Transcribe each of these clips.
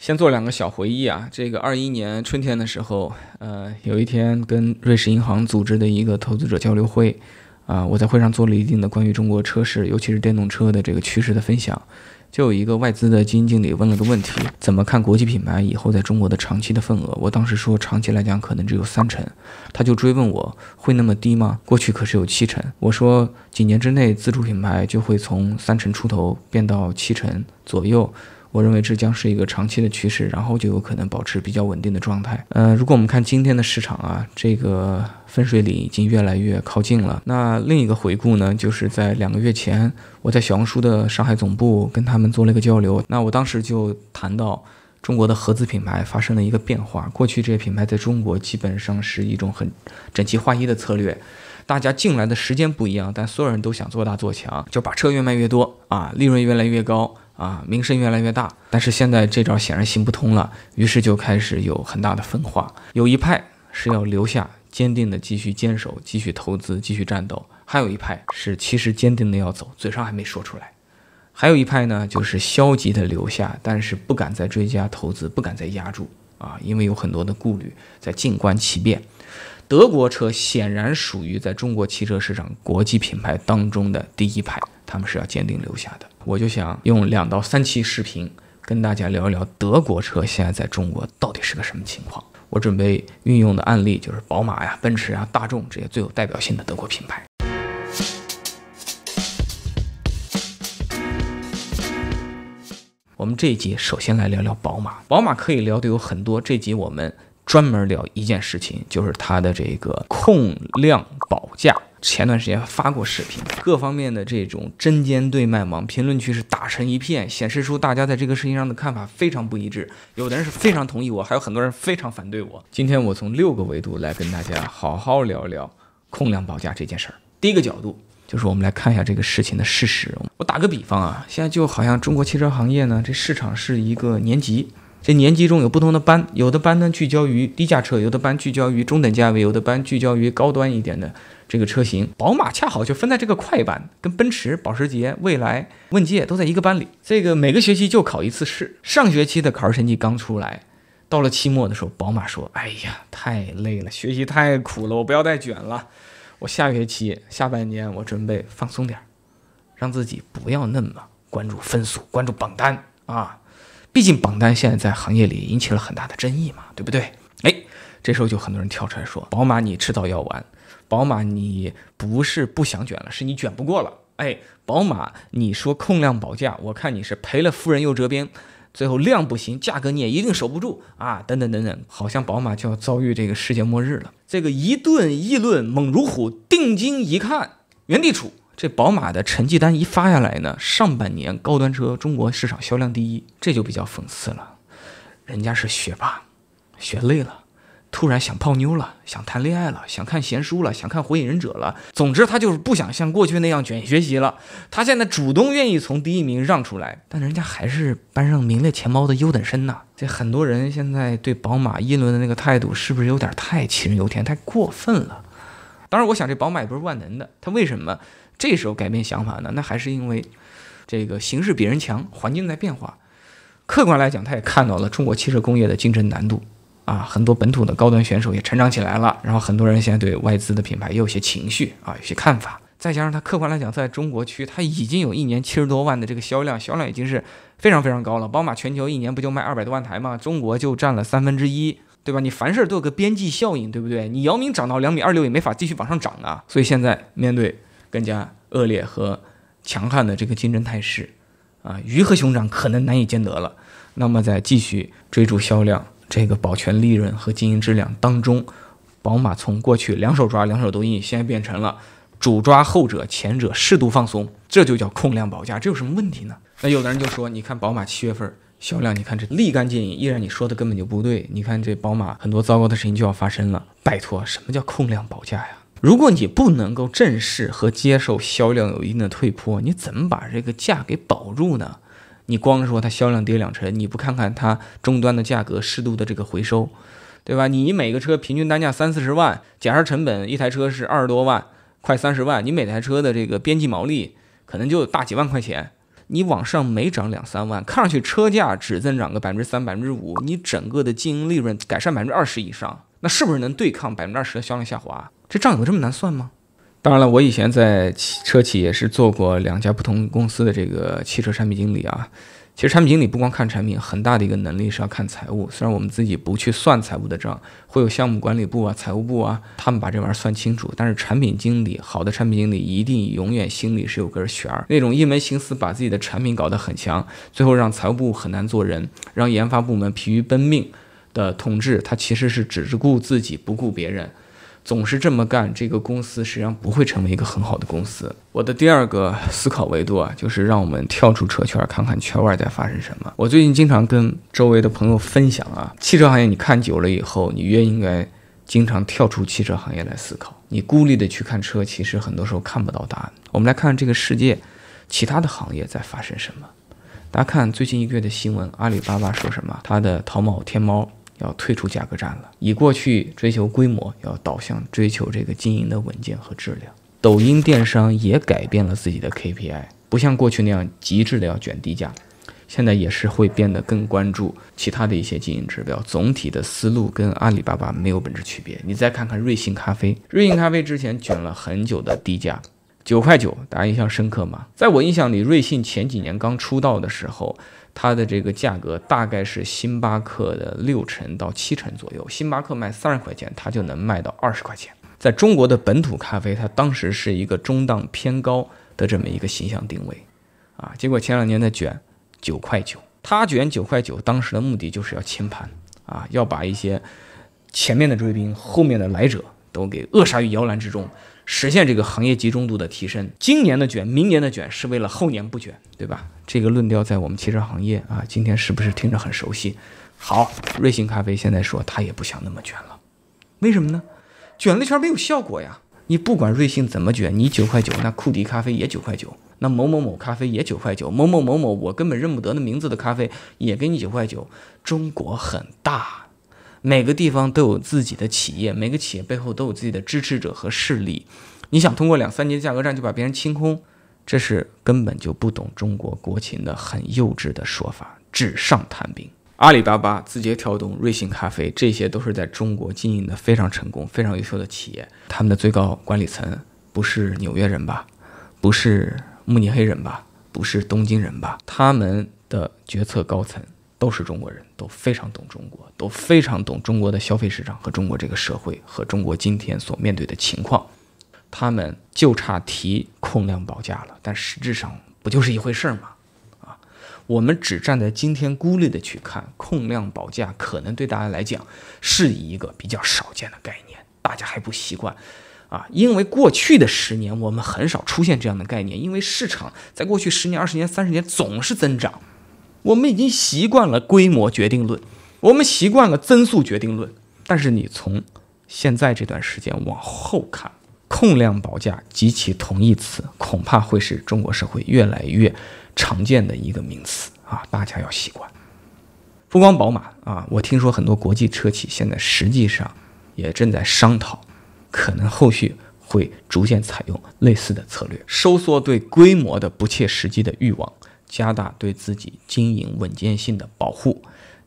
先做两个小回忆啊，这个二一年春天的时候，呃，有一天跟瑞士银行组织的一个投资者交流会，啊，我在会上做了一定的关于中国车市，尤其是电动车的这个趋势的分享，就有一个外资的基金经理问了个问题，怎么看国际品牌以后在中国的长期的份额？我当时说，长期来讲可能只有三成，他就追问我会那么低吗？过去可是有七成。我说，几年之内自主品牌就会从三成出头变到七成左右。我认为这将是一个长期的趋势，然后就有可能保持比较稳定的状态。呃，如果我们看今天的市场啊，这个分水岭已经越来越靠近了。那另一个回顾呢，就是在两个月前，我在小红书的上海总部跟他们做了一个交流。那我当时就谈到中国的合资品牌发生了一个变化。过去这些品牌在中国基本上是一种很整齐划一的策略，大家进来的时间不一样，但所有人都想做大做强，就把车越卖越多啊，利润越来越高。啊，名声越来越大，但是现在这招显然行不通了，于是就开始有很大的分化。有一派是要留下，坚定的继续坚守，继续投资，继续战斗；，还有一派是其实坚定的要走，嘴上还没说出来；，还有一派呢，就是消极的留下，但是不敢再追加投资，不敢再压注啊，因为有很多的顾虑，在静观其变。德国车显然属于在中国汽车市场国际品牌当中的第一派，他们是要坚定留下的。我就想用两到三期视频跟大家聊一聊德国车现在在中国到底是个什么情况。我准备运用的案例就是宝马呀、奔驰啊、大众这些最有代表性的德国品牌。我们这一集首先来聊聊宝马。宝马可以聊的有很多，这集我们专门聊一件事情，就是它的这个控量保价。前段时间发过视频，各方面的这种针尖对麦芒，评论区是打成一片，显示出大家在这个事情上的看法非常不一致。有的人是非常同意我，还有很多人非常反对我。今天我从六个维度来跟大家好好聊聊控量保价这件事儿。第一个角度就是我们来看一下这个事情的事实。我打个比方啊，现在就好像中国汽车行业呢，这市场是一个年级，这年级中有不同的班，有的班呢聚焦于低价车，有的班聚焦于中等价位，有的班聚焦于高端一点的。这个车型，宝马恰好就分在这个快班，跟奔驰、保时捷、未来问界都在一个班里。这个每个学期就考一次试，上学期的考试成绩刚出来，到了期末的时候，宝马说：“哎呀，太累了，学习太苦了，我不要再卷了，我下学期下半年我准备放松点儿，让自己不要那么关注分数，关注榜单啊。毕竟榜单现在在行业里引起了很大的争议嘛，对不对？哎，这时候就很多人跳出来说，宝马你迟早要完。”宝马，你不是不想卷了，是你卷不过了。哎，宝马，你说控量保价，我看你是赔了夫人又折兵，最后量不行，价格你也一定守不住啊，等等等等，好像宝马就要遭遇这个世界末日了。这个一顿议论猛如虎，定睛一看，原地杵。这宝马的成绩单一发下来呢，上半年高端车中国市场销量第一，这就比较讽刺了，人家是学霸，学累了。突然想泡妞了，想谈恋爱了，想看闲书了，想看火影忍者了。总之，他就是不想像过去那样卷学习了。他现在主动愿意从第一名让出来，但人家还是班上名列前茅的优等生呐。这很多人现在对宝马一轮的那个态度，是不是有点太杞人忧天、太过分了？当然，我想这宝马也不是万能的。他为什么这时候改变想法呢？那还是因为这个形势比人强，环境在变化。客观来讲，他也看到了中国汽车工业的竞争难度。啊，很多本土的高端选手也成长起来了，然后很多人现在对外资的品牌也有些情绪啊，有些看法。再加上它客观来讲，在中国区它已经有一年七十多万的这个销量，销量已经是非常非常高了。宝马全球一年不就卖二百多万台吗？中国就占了三分之一，对吧？你凡事都有个边际效应，对不对？你姚明长到两米二六也没法继续往上涨啊。所以现在面对更加恶劣和强悍的这个竞争态势，啊，鱼和熊掌可能难以兼得了。那么在继续追逐销量。这个保全利润和经营质量当中，宝马从过去两手抓，两手都硬，现在变成了主抓后者，前者适度放松，这就叫控量保价。这有什么问题呢？那有的人就说，你看宝马七月份销量，你看这立竿见影，依然你说的根本就不对。你看这宝马很多糟糕的事情就要发生了。拜托，什么叫控量保价呀？如果你不能够正视和接受销量有一定的退坡，你怎么把这个价给保住呢？你光说它销量跌两成，你不看看它终端的价格适度的这个回收，对吧？你每个车平均单价三四十万，假设成本一台车是二十多万，快三十万，你每台车的这个边际毛利可能就大几万块钱，你往上每涨两三万，看上去车价只增长个百分之三百分之五，你整个的经营利润改善百分之二十以上，那是不是能对抗百分之二十的销量下滑？这账有这么难算吗？当然了，我以前在汽车企也是做过两家不同公司的这个汽车产品经理啊。其实产品经理不光看产品，很大的一个能力是要看财务。虽然我们自己不去算财务的账，会有项目管理部啊、财务部啊，他们把这玩意儿算清楚。但是产品经理，好的产品经理一定永远心里是有根弦儿。那种一门心思把自己的产品搞得很强，最后让财务部很难做人，让研发部门疲于奔命的同志，他其实是只是顾自己，不顾别人。总是这么干，这个公司实际上不会成为一个很好的公司。我的第二个思考维度啊，就是让我们跳出车圈，看看圈外在发生什么。我最近经常跟周围的朋友分享啊，汽车行业你看久了以后，你越应该经常跳出汽车行业来思考。你孤立的去看车，其实很多时候看不到答案。我们来看这个世界，其他的行业在发生什么？大家看最近一个月的新闻，阿里巴巴说什么？他的淘宝、天猫。要退出价格战了，以过去追求规模，要导向追求这个经营的稳健和质量。抖音电商也改变了自己的 KPI，不像过去那样极致的要卷低价，现在也是会变得更关注其他的一些经营指标。总体的思路跟阿里巴巴没有本质区别。你再看看瑞幸咖啡，瑞幸咖啡之前卷了很久的低价，九块九，大家印象深刻吗？在我印象里，瑞幸前几年刚出道的时候。它的这个价格大概是星巴克的六成到七成左右，星巴克卖三十块钱，它就能卖到二十块钱。在中国的本土咖啡，它当时是一个中档偏高的这么一个形象定位，啊，结果前两年在卷九块九，它卷九块九，当时的目的就是要清盘啊，要把一些前面的追兵、后面的来者都给扼杀于摇篮之中。实现这个行业集中度的提升。今年的卷，明年的卷，是为了后年不卷，对吧？这个论调在我们汽车行业啊，今天是不是听着很熟悉？好，瑞幸咖啡现在说他也不想那么卷了，为什么呢？卷了一圈没有效果呀。你不管瑞幸怎么卷，你九块九，那库迪咖啡也九块九，那某某某咖啡也九块九，某某某某我根本认不得的名字的咖啡也给你九块九。中国很大。每个地方都有自己的企业，每个企业背后都有自己的支持者和势力。你想通过两三年的价格战就把别人清空，这是根本就不懂中国国情的很幼稚的说法，纸上谈兵。阿里巴巴、字节跳动、瑞幸咖啡，这些都是在中国经营的非常成功、非常优秀的企业。他们的最高管理层不是纽约人吧？不是慕尼黑人吧？不是东京人吧？他们的决策高层。都是中国人，都非常懂中国，都非常懂中国的消费市场和中国这个社会和中国今天所面对的情况，他们就差提控量保价了，但实质上不就是一回事儿吗？啊，我们只站在今天孤立的去看控量保价，可能对大家来讲是一个比较少见的概念，大家还不习惯啊，因为过去的十年我们很少出现这样的概念，因为市场在过去十年、二十年、三十年总是增长。我们已经习惯了规模决定论，我们习惯了增速决定论。但是你从现在这段时间往后看，控量保价及其同义词恐怕会是中国社会越来越常见的一个名词啊！大家要习惯。不光宝马啊，我听说很多国际车企现在实际上也正在商讨，可能后续会逐渐采用类似的策略，收缩对规模的不切实际的欲望。加大对自己经营稳健性的保护，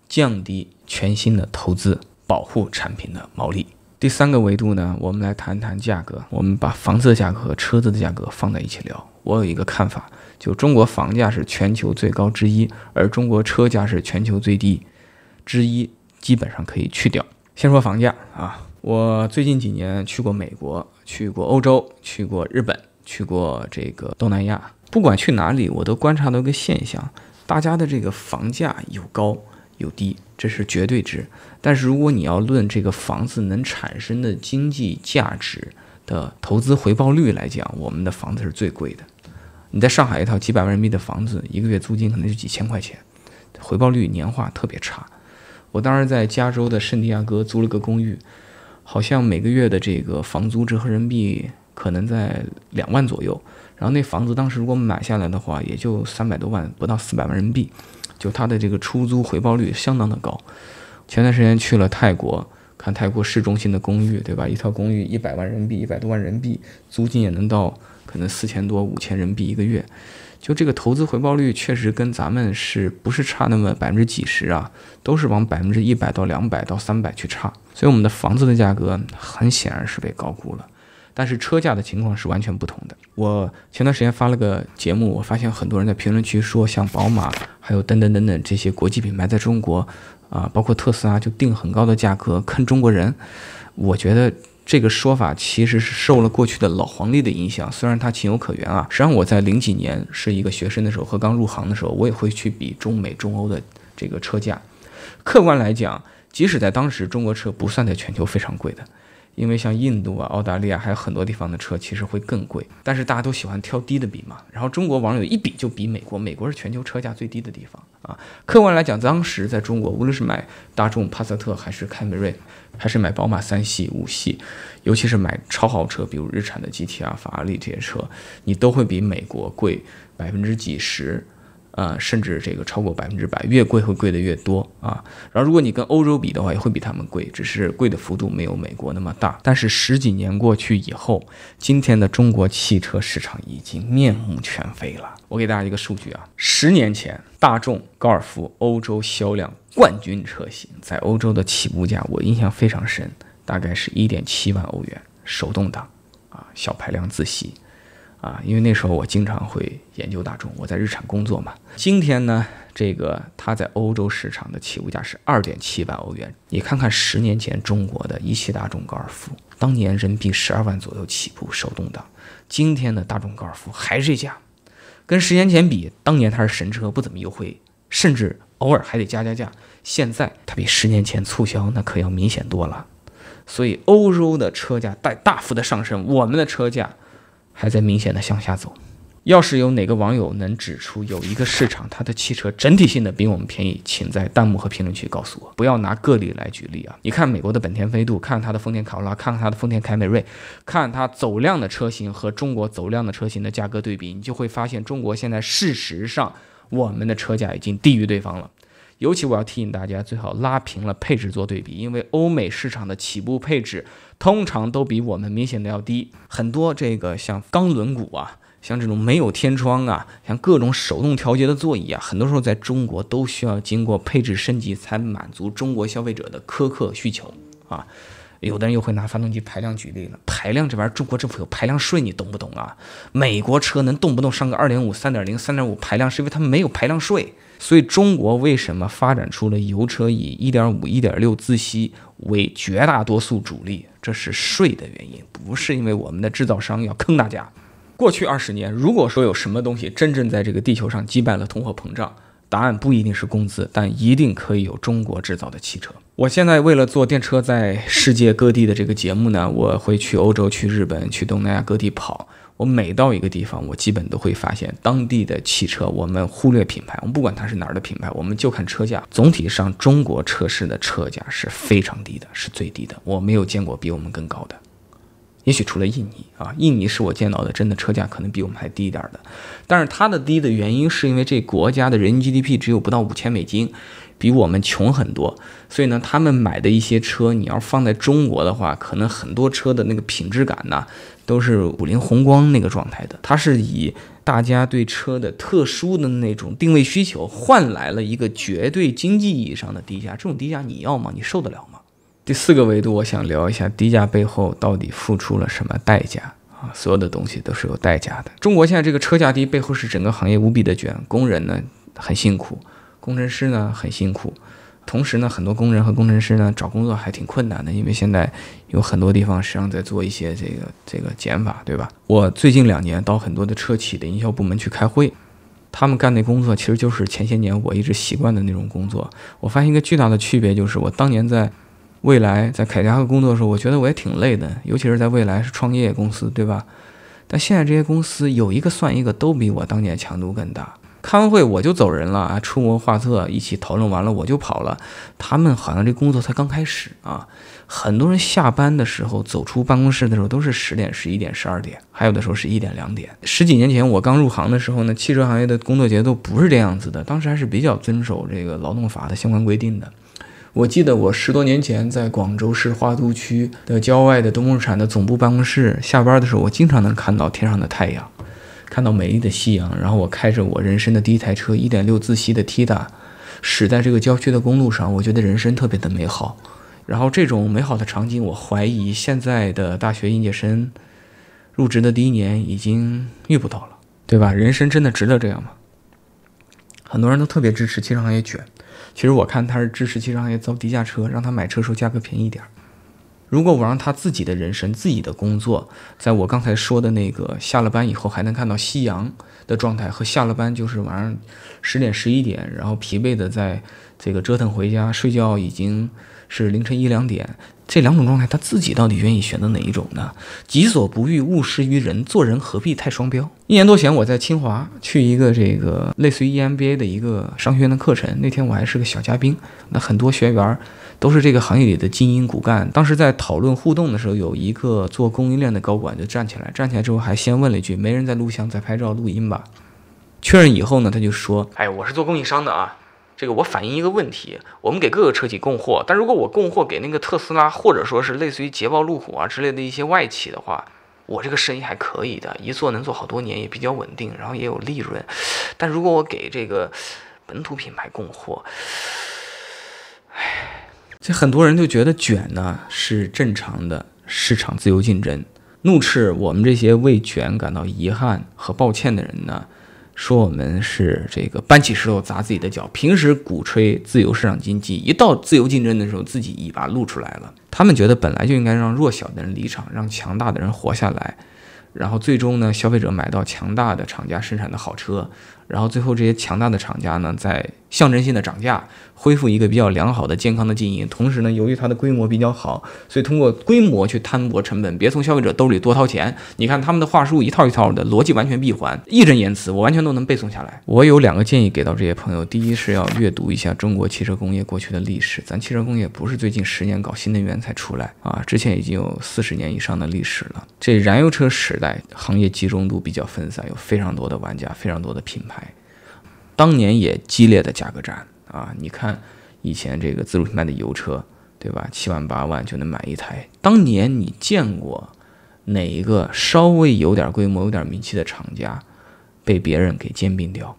降低全新的投资保护产品的毛利。第三个维度呢，我们来谈谈价格。我们把房子的价格和车子的价格放在一起聊。我有一个看法，就中国房价是全球最高之一，而中国车价是全球最低之一，基本上可以去掉。先说房价啊，我最近几年去过美国，去过欧洲，去过日本，去过这个东南亚。不管去哪里，我都观察到一个现象：大家的这个房价有高有低，这是绝对值。但是如果你要论这个房子能产生的经济价值的投资回报率来讲，我们的房子是最贵的。你在上海一套几百万人民币的房子，一个月租金可能就几千块钱，回报率年化特别差。我当时在加州的圣地亚哥租了个公寓，好像每个月的这个房租折合人民币可能在两万左右。然后那房子当时如果买下来的话，也就三百多万，不到四百万人民币，就它的这个出租回报率相当的高。前段时间去了泰国，看泰国市中心的公寓，对吧？一套公寓一百万人民币，一百多万人民币，租金也能到可能四千多、五千人民币一个月。就这个投资回报率，确实跟咱们是不是差那么百分之几十啊？都是往百分之一百到两百到三百去差。所以我们的房子的价格很显然是被高估了。但是车价的情况是完全不同的。我前段时间发了个节目，我发现很多人在评论区说，像宝马还有等等等等这些国际品牌在中国，啊，包括特斯拉就定很高的价格坑中国人。我觉得这个说法其实是受了过去的老黄历的影响，虽然它情有可原啊。实际上我在零几年是一个学生的时候和刚入行的时候，我也会去比中美中欧的这个车价。客观来讲，即使在当时中国车不算在全球非常贵的。因为像印度啊、澳大利亚还有很多地方的车其实会更贵，但是大家都喜欢挑低的比嘛。然后中国网友一比就比美国，美国是全球车价最低的地方啊。客观来讲，当时在中国，无论是买大众帕萨特还是凯美瑞，还是买宝马三系、五系，尤其是买超豪车，比如日产的 GT 啊、法拉利这些车，你都会比美国贵百分之几十。呃，甚至这个超过百分之百，越贵会贵的越多啊。然后，如果你跟欧洲比的话，也会比他们贵，只是贵的幅度没有美国那么大。但是十几年过去以后，今天的中国汽车市场已经面目全非了。我给大家一个数据啊，十年前大众高尔夫欧洲销量冠军车型，在欧洲的起步价，我印象非常深，大概是一点七万欧元，手动挡，啊，小排量自吸。啊，因为那时候我经常会研究大众，我在日产工作嘛。今天呢，这个它在欧洲市场的起步价是二点七万欧元。你看看十年前中国的一汽大众高尔夫，当年人民币十二万左右起步，手动挡。今天的大众高尔夫还是一价，跟十年前比，当年它是神车，不怎么优惠，甚至偶尔还得加加价。现在它比十年前促销那可要明显多了。所以欧洲的车价在大幅的上升，我们的车价。还在明显的向下走。要是有哪个网友能指出有一个市场它的汽车整体性的比我们便宜，请在弹幕和评论区告诉我。不要拿个例来举例啊！你看美国的本田飞度，看它的丰田卡罗拉，看看它的丰田凯美瑞，看它走量的车型和中国走量的车型的价格对比，你就会发现中国现在事实上我们的车价已经低于对方了。尤其我要提醒大家，最好拉平了配置做对比，因为欧美市场的起步配置。通常都比我们明显的要低很多，这个像钢轮毂啊，像这种没有天窗啊，像各种手动调节的座椅啊，很多时候在中国都需要经过配置升级才满足中国消费者的苛刻需求啊。有的人又会拿发动机排量举例了，排量这玩意儿，中国政府有排量税，你懂不懂啊？美国车能动不动上个二点五、三点零、三点五排量，是因为他们没有排量税。所以，中国为什么发展出了油车以1.5、1.6自吸为绝大多数主力？这是税的原因，不是因为我们的制造商要坑大家。过去二十年，如果说有什么东西真正在这个地球上击败了通货膨胀，答案不一定是工资，但一定可以有中国制造的汽车。我现在为了做电车在世界各地的这个节目呢，我会去欧洲、去日本、去东南亚各地跑。我每到一个地方，我基本都会发现当地的汽车。我们忽略品牌，我们不管它是哪儿的品牌，我们就看车价。总体上，中国车市的车价是非常低的，是最低的。我没有见过比我们更高的，也许除了印尼啊，印尼是我见到的真的车价可能比我们还低一点的。但是它的低的原因是因为这国家的人均 GDP 只有不到五千美金，比我们穷很多。所以呢，他们买的一些车，你要放在中国的话，可能很多车的那个品质感呢。都是五菱宏光那个状态的，它是以大家对车的特殊的那种定位需求，换来了一个绝对经济意义上的低价。这种低价你要吗？你受得了吗？第四个维度，我想聊一下低价背后到底付出了什么代价啊？所有的东西都是有代价的。中国现在这个车价低背后是整个行业无比的卷，工人呢很辛苦，工程师呢很辛苦。同时呢，很多工人和工程师呢，找工作还挺困难的，因为现在有很多地方实际上在做一些这个这个减法，对吧？我最近两年到很多的车企的营销部门去开会，他们干那工作其实就是前些年我一直习惯的那种工作。我发现一个巨大的区别就是，我当年在未来、在凯迪拉克工作的时候，我觉得我也挺累的，尤其是在未来是创业公司，对吧？但现在这些公司有一个算一个，都比我当年强度更大。开完会我就走人了，啊，出谋划策，一起讨论完了我就跑了。他们好像这工作才刚开始啊！很多人下班的时候，走出办公室的时候都是十点、十一点、十二点，还有的时候是一点、两点。十几年前我刚入行的时候呢，汽车行业的工作节奏不是这样子的，当时还是比较遵守这个劳动法的相关规定的。我记得我十多年前在广州市花都区的郊外的东风日产的总部办公室下班的时候，我经常能看到天上的太阳。看到美丽的夕阳，然后我开着我人生的第一台车，1.6自吸的 TDA，i 驶在这个郊区的公路上，我觉得人生特别的美好。然后这种美好的场景，我怀疑现在的大学应届生入职的第一年已经遇不到了，对吧？人生真的值得这样吗？很多人都特别支持汽车行业卷，其实我看他是支持汽车行业造低价车，让他买车时候价格便宜点点。如果我让他自己的人生、自己的工作，在我刚才说的那个下了班以后还能看到夕阳的状态，和下了班就是晚上十点、十一点，然后疲惫的在这个折腾回家睡觉，已经是凌晨一两点，这两种状态，他自己到底愿意选择哪一种呢？己所不欲，勿施于人。做人何必太双标？一年多前，我在清华去一个这个类似于 EMBA 的一个商学院的课程，那天我还是个小嘉宾，那很多学员。都是这个行业里的精英骨干。当时在讨论互动的时候，有一个做供应链的高管就站起来，站起来之后还先问了一句：“没人在录像、在拍照、录音吧？”确认以后呢，他就说：“哎，我是做供应商的啊，这个我反映一个问题：我们给各个车企供货，但如果我供货给那个特斯拉，或者说是类似于捷豹、路虎啊之类的一些外企的话，我这个生意还可以的，一做能做好多年，也比较稳定，然后也有利润。但如果我给这个本土品牌供货，唉。这很多人就觉得卷呢是正常的市场自由竞争，怒斥我们这些为卷感到遗憾和抱歉的人呢，说我们是这个搬起石头砸自己的脚。平时鼓吹自由市场经济，一到自由竞争的时候，自己尾巴露出来了。他们觉得本来就应该让弱小的人离场，让强大的人活下来，然后最终呢，消费者买到强大的厂家生产的好车。然后最后这些强大的厂家呢，在象征性的涨价，恢复一个比较良好的健康的经营。同时呢，由于它的规模比较好，所以通过规模去摊薄成本，别从消费者兜里多掏钱。你看他们的话术一套一套的，逻辑完全闭环，义正言辞，我完全都能背诵下来。我有两个建议给到这些朋友：第一是要阅读一下中国汽车工业过去的历史，咱汽车工业不是最近十年搞新能源才出来啊，之前已经有四十年以上的历史了。这燃油车时代，行业集中度比较分散，有非常多的玩家，非常多的品牌。当年也激烈的价格战啊！你看以前这个自主品牌的油车，对吧？七万八万就能买一台。当年你见过哪一个稍微有点规模、有点名气的厂家被别人给兼并掉，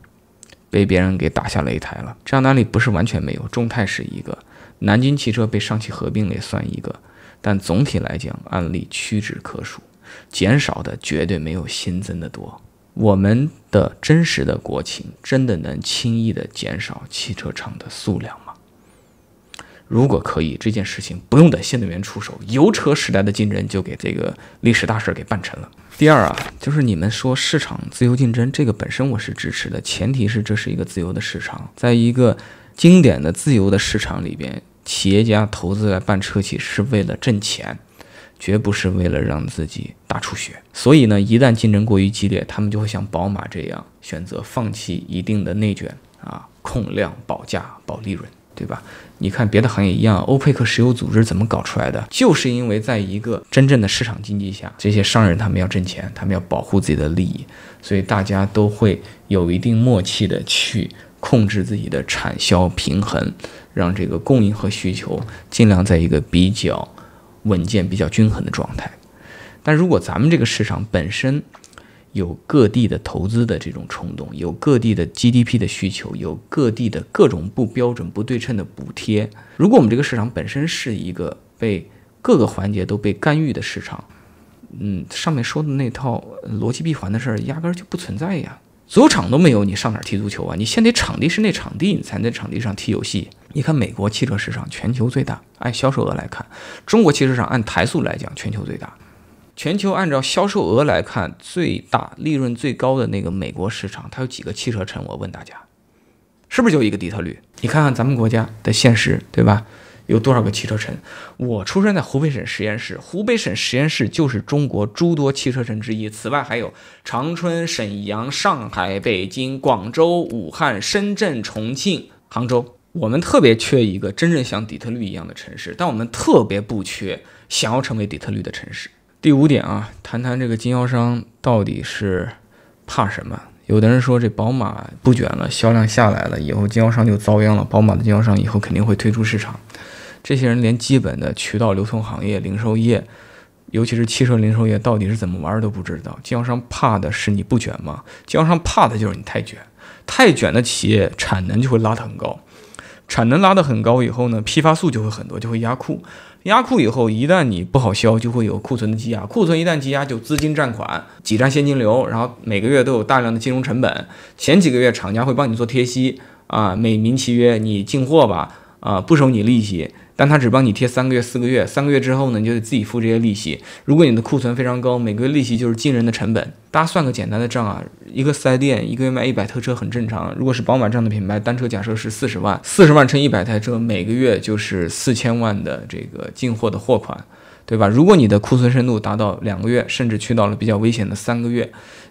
被别人给打下擂台了？这样的案例不是完全没有，众泰是一个，南京汽车被上汽合并了也算一个。但总体来讲，案例屈指可数，减少的绝对没有新增的多。我们的真实的国情真的能轻易的减少汽车厂的数量吗？如果可以，这件事情不用等新能源出手，油车时代的竞争就给这个历史大事给办成了。第二啊，就是你们说市场自由竞争这个本身我是支持的，前提是这是一个自由的市场，在一个经典的自由的市场里边，企业家投资来办车企是为了挣钱。绝不是为了让自己大出血，所以呢，一旦竞争过于激烈，他们就会像宝马这样选择放弃一定的内卷啊，控量保价保利润，对吧？你看别的行业一样，欧佩克石油组织怎么搞出来的？就是因为在一个真正的市场经济下，这些商人他们要挣钱，他们要保护自己的利益，所以大家都会有一定默契的去控制自己的产销平衡，让这个供应和需求尽量在一个比较。稳健比较均衡的状态，但如果咱们这个市场本身有各地的投资的这种冲动，有各地的 GDP 的需求，有各地的各种不标准不对称的补贴，如果我们这个市场本身是一个被各个环节都被干预的市场，嗯，上面说的那套逻辑闭环的事儿压根儿就不存在呀，足球场都没有，你上哪儿踢足球啊？你先得场地是那场地，你才能在场地上踢游戏。你看，美国汽车市场全球最大，按销售额来看，中国汽车市场按台数来讲全球最大。全球按照销售额来看，最大利润最高的那个美国市场，它有几个汽车城？我问大家，是不是就一个底特律？你看看咱们国家的现实，对吧？有多少个汽车城？我出生在湖北省十堰市，湖北省十堰市就是中国诸多汽车城之一。此外还有长春、沈阳、上海、北京、广州、武汉、深圳、重庆、杭州。我们特别缺一个真正像底特律一样的城市，但我们特别不缺想要成为底特律的城市。第五点啊，谈谈这个经销商到底是怕什么？有的人说这宝马不卷了，销量下来了以后，经销商就遭殃了。宝马的经销商以后肯定会退出市场。这些人连基本的渠道流通行业、零售业，尤其是汽车零售业到底是怎么玩都不知道。经销商怕的是你不卷吗？经销商怕的就是你太卷，太卷的企业产能就会拉得很高。产能拉得很高以后呢，批发数就会很多，就会压库。压库以后，一旦你不好销，就会有库存的积压。库存一旦积压，就资金占款，挤占现金流，然后每个月都有大量的金融成本。前几个月厂家会帮你做贴息啊，美名其曰你进货吧啊，不收你利息。但他只帮你贴三个月、四个月，三个月之后呢，你就得自己付这些利息。如果你的库存非常高，每个月利息就是惊人的成本。大家算个简单的账啊，一个四 S 店一个月卖一百台车很正常。如果是宝马这样的品牌，单车假设是四十万，四十万乘一百台车，每个月就是四千万的这个进货的货款，对吧？如果你的库存深度达到两个月，甚至去到了比较危险的三个月，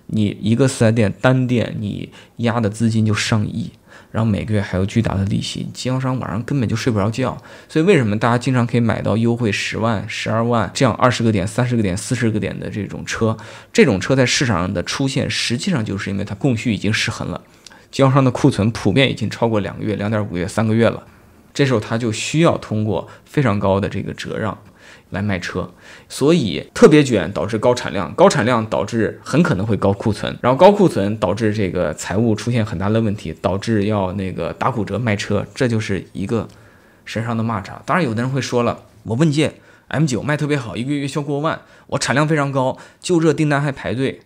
你一个四 S 店单店你压的资金就上亿。然后每个月还有巨大的利息，经销商晚上根本就睡不着觉。所以为什么大家经常可以买到优惠十万、十二万这样二十个点、三十个点、四十个点的这种车？这种车在市场上的出现，实际上就是因为它供需已经失衡了，经销商的库存普遍已经超过两个月、两点五月、三个月了。这时候他就需要通过非常高的这个折让。来卖车，所以特别卷，导致高产量，高产量导致很可能会高库存，然后高库存导致这个财务出现很大的问题，导致要那个打骨折卖车，这就是一个身上的蚂蚱。当然，有的人会说了，我问界 M9 卖特别好，一个月销过万，我产量非常高，就这订单还排队。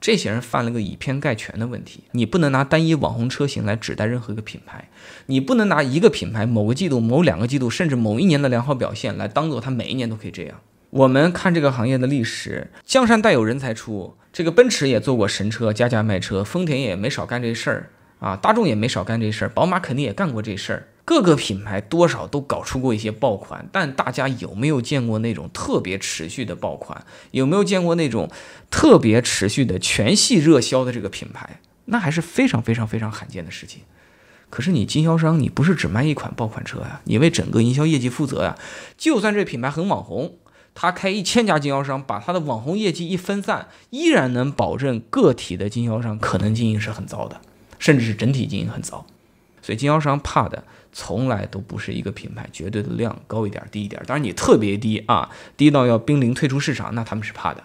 这些人犯了个以偏概全的问题，你不能拿单一网红车型来指代任何一个品牌，你不能拿一个品牌某个季度、某两个季度，甚至某一年的良好表现来当做它每一年都可以这样。我们看这个行业的历史，江山代有人才出，这个奔驰也做过神车，加价卖车，丰田也没少干这事儿啊，大众也没少干这事儿，宝马肯定也干过这事儿。各个品牌多少都搞出过一些爆款，但大家有没有见过那种特别持续的爆款？有没有见过那种特别持续的全系热销的这个品牌？那还是非常非常非常罕见的事情。可是你经销商，你不是只卖一款爆款车呀？你为整个营销业绩负责呀。就算这品牌很网红，他开一千家经销商，把他的网红业绩一分散，依然能保证个体的经销商可能经营是很糟的，甚至是整体经营很糟。所以经销商怕的从来都不是一个品牌绝对的量高一点低一点，当然你特别低啊，低到要濒临退出市场，那他们是怕的。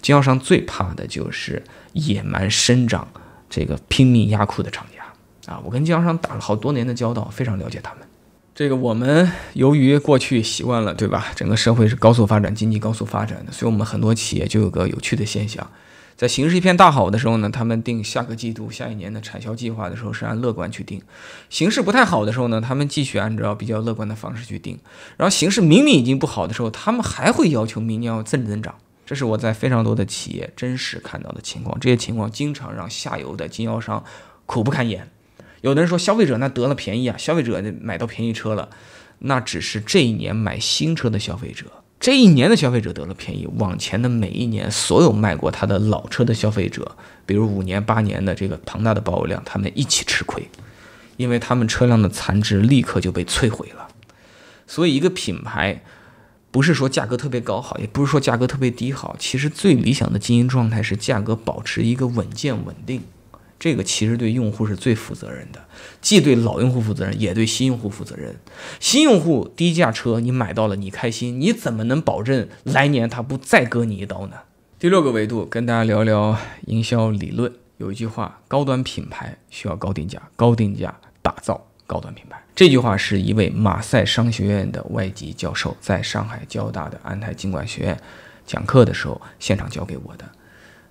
经销商最怕的就是野蛮生长、这个拼命压库的厂家啊！我跟经销商打了好多年的交道，非常了解他们。这个我们由于过去习惯了，对吧？整个社会是高速发展，经济高速发展的，所以我们很多企业就有个有趣的现象。在形势一片大好的时候呢，他们定下个季度、下一年的产销计划的时候是按乐观去定；形势不太好的时候呢，他们继续按照比较乐观的方式去定；然后形势明明已经不好的时候，他们还会要求明年要增增长。这是我在非常多的企业真实看到的情况，这些情况经常让下游的经销商苦不堪言。有的人说消费者那得了便宜啊，消费者买到便宜车了，那只是这一年买新车的消费者。这一年的消费者得了便宜，往前的每一年，所有卖过他的老车的消费者，比如五年、八年的这个庞大的保有量，他们一起吃亏，因为他们车辆的残值立刻就被摧毁了。所以，一个品牌，不是说价格特别高好，也不是说价格特别低好，其实最理想的经营状态是价格保持一个稳健稳定。这个其实对用户是最负责任的，既对老用户负责任，也对新用户负责任。新用户低价车你买到了你开心，你怎么能保证来年他不再割你一刀呢？第六个维度，跟大家聊聊营销理论。有一句话，高端品牌需要高定价，高定价打造高端品牌。这句话是一位马赛商学院的外籍教授在上海交大的安泰经管学院讲课的时候现场教给我的。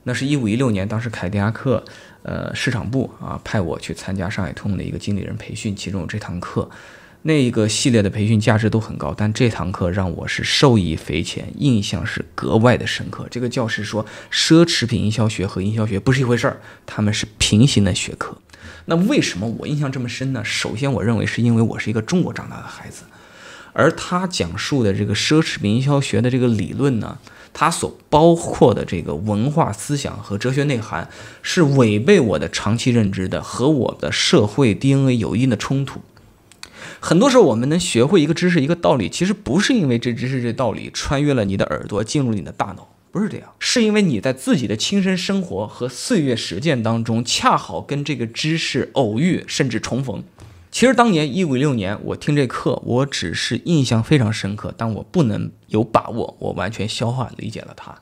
那是一五一六年，当时凯迪拉克，呃，市场部啊派我去参加上海通的一个经理人培训，其中有这堂课，那一个系列的培训价值都很高，但这堂课让我是受益匪浅，印象是格外的深刻。这个教师说，奢侈品营销学和营销学不是一回事儿，他们是平行的学科。那为什么我印象这么深呢？首先，我认为是因为我是一个中国长大的孩子，而他讲述的这个奢侈品营销学的这个理论呢？它所包括的这个文化思想和哲学内涵，是违背我的长期认知的，和我的社会 DNA 有一定的冲突。很多时候，我们能学会一个知识、一个道理，其实不是因为这知识、这道理穿越了你的耳朵进入你的大脑，不是这样，是因为你在自己的亲身生活和岁月实践当中，恰好跟这个知识偶遇，甚至重逢。其实当年一五六年，我听这课，我只是印象非常深刻，但我不能有把握，我完全消化理解了它。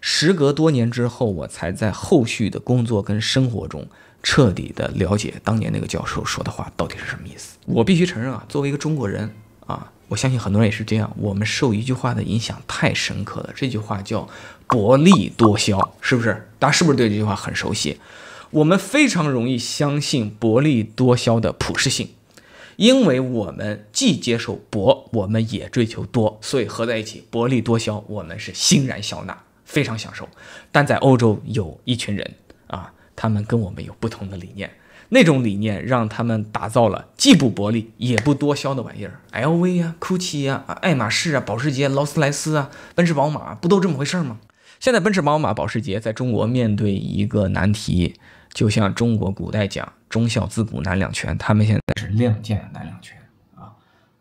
时隔多年之后，我才在后续的工作跟生活中彻底的了解当年那个教授说的话到底是什么意思。我必须承认啊，作为一个中国人啊，我相信很多人也是这样，我们受一句话的影响太深刻了。这句话叫“薄利多销”，是不是？大家是不是对这句话很熟悉？我们非常容易相信薄利多销的普适性，因为我们既接受薄，我们也追求多，所以合在一起薄利多销，我们是欣然笑纳，非常享受。但在欧洲有一群人啊，他们跟我们有不同的理念，那种理念让他们打造了既不薄利也不多销的玩意儿，LV 啊、GUCCI 啊、爱马仕啊、保时捷、劳斯莱斯啊、奔驰、宝马，不都这么回事吗？现在奔驰、宝马、保时捷在中国面对一个难题。就像中国古代讲“忠孝自古难两全”，他们现在是“量价难两全”啊。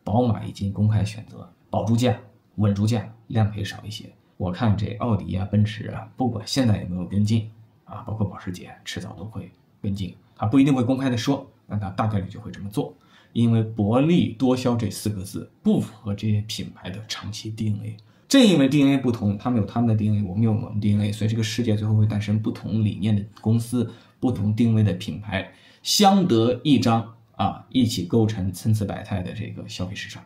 宝马已经公开选择保住价、稳住价，量可以少一些。我看这奥迪啊、奔驰啊，不管现在有没有跟进啊，包括保时捷，迟早都会跟进。它不一定会公开的说，但它大概率就会这么做，因为“薄利多销”这四个字不符合这些品牌的长期 DNA。正因为 DNA 不同，他们有他们的 DNA，我们有我们 DNA，所以这个世界最后会诞生不同理念的公司。不同定位的品牌相得益彰啊，一起构成参差百态的这个消费市场。